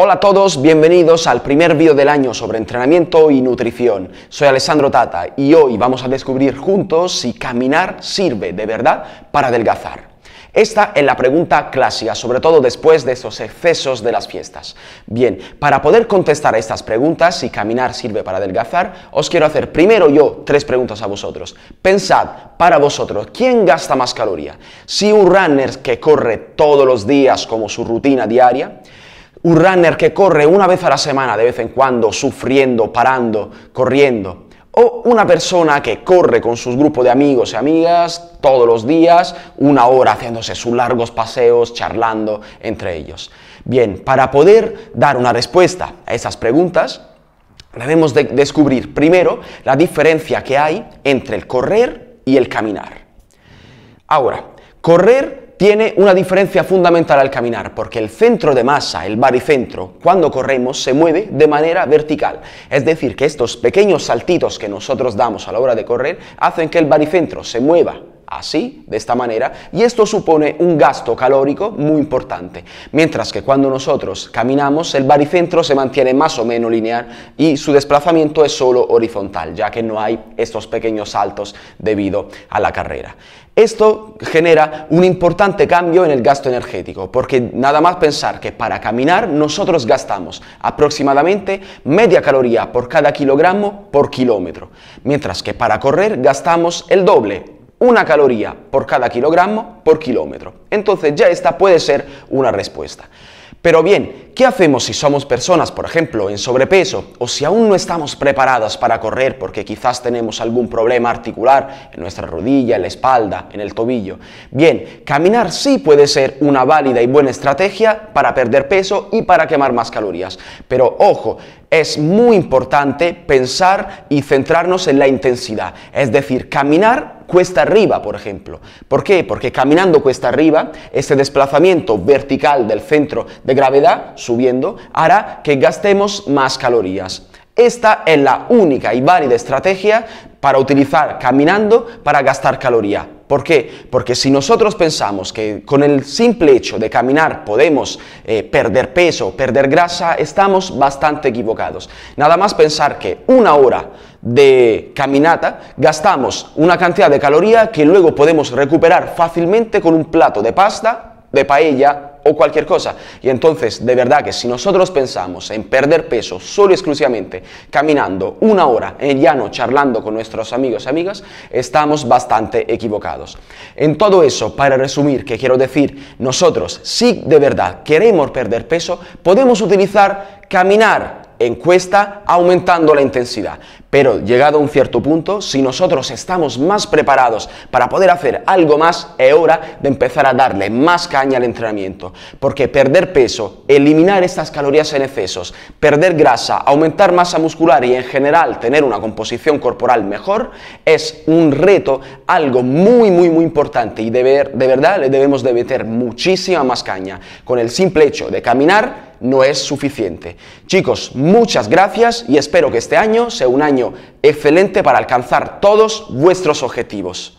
Hola a todos, bienvenidos al primer vídeo del año sobre entrenamiento y nutrición. Soy Alessandro Tata y hoy vamos a descubrir juntos si caminar sirve de verdad para adelgazar. Esta es la pregunta clásica, sobre todo después de esos excesos de las fiestas. Bien, para poder contestar a estas preguntas, si caminar sirve para adelgazar, os quiero hacer primero yo tres preguntas a vosotros. Pensad, para vosotros, ¿quién gasta más caloría? Si un runner que corre todos los días como su rutina diaria, un runner que corre una vez a la semana, de vez en cuando, sufriendo, parando, corriendo. O una persona que corre con sus grupos de amigos y amigas todos los días, una hora haciéndose sus largos paseos, charlando entre ellos. Bien, para poder dar una respuesta a esas preguntas, debemos de descubrir primero la diferencia que hay entre el correr y el caminar. Ahora, correr tiene una diferencia fundamental al caminar, porque el centro de masa, el baricentro, cuando corremos se mueve de manera vertical. Es decir, que estos pequeños saltitos que nosotros damos a la hora de correr hacen que el baricentro se mueva así, de esta manera, y esto supone un gasto calórico muy importante, mientras que cuando nosotros caminamos el baricentro se mantiene más o menos lineal y su desplazamiento es solo horizontal, ya que no hay estos pequeños saltos debido a la carrera. Esto genera un importante cambio en el gasto energético, porque nada más pensar que para caminar nosotros gastamos aproximadamente media caloría por cada kilogramo por kilómetro, mientras que para correr gastamos el doble, una caloría por cada kilogramo por kilómetro. Entonces ya esta puede ser una respuesta. Pero bien, ¿qué hacemos si somos personas, por ejemplo, en sobrepeso o si aún no estamos preparadas para correr porque quizás tenemos algún problema articular en nuestra rodilla, en la espalda, en el tobillo? Bien, caminar sí puede ser una válida y buena estrategia para perder peso y para quemar más calorías. Pero ojo, es muy importante pensar y centrarnos en la intensidad, es decir, caminar cuesta arriba, por ejemplo. ¿Por qué? Porque caminando cuesta arriba, ese desplazamiento vertical del centro de gravedad, subiendo, hará que gastemos más calorías. Esta es la única y válida estrategia para utilizar caminando para gastar calorías ¿Por qué? Porque si nosotros pensamos que con el simple hecho de caminar podemos eh, perder peso, perder grasa, estamos bastante equivocados. Nada más pensar que una hora de caminata gastamos una cantidad de caloría que luego podemos recuperar fácilmente con un plato de pasta, de paella o cualquier cosa. Y entonces, de verdad que si nosotros pensamos en perder peso solo y exclusivamente caminando una hora en llano charlando con nuestros amigos y amigas, estamos bastante equivocados. En todo eso, para resumir, que quiero decir, nosotros si de verdad queremos perder peso, podemos utilizar caminar encuesta aumentando la intensidad. Pero llegado a un cierto punto, si nosotros estamos más preparados para poder hacer algo más, es hora de empezar a darle más caña al entrenamiento. Porque perder peso, eliminar estas calorías en excesos, perder grasa, aumentar masa muscular y en general tener una composición corporal mejor es un reto, algo muy, muy, muy importante y de, ver, de verdad le debemos de meter muchísima más caña. Con el simple hecho de caminar, no es suficiente. Chicos, muchas gracias y espero que este año sea un año excelente para alcanzar todos vuestros objetivos.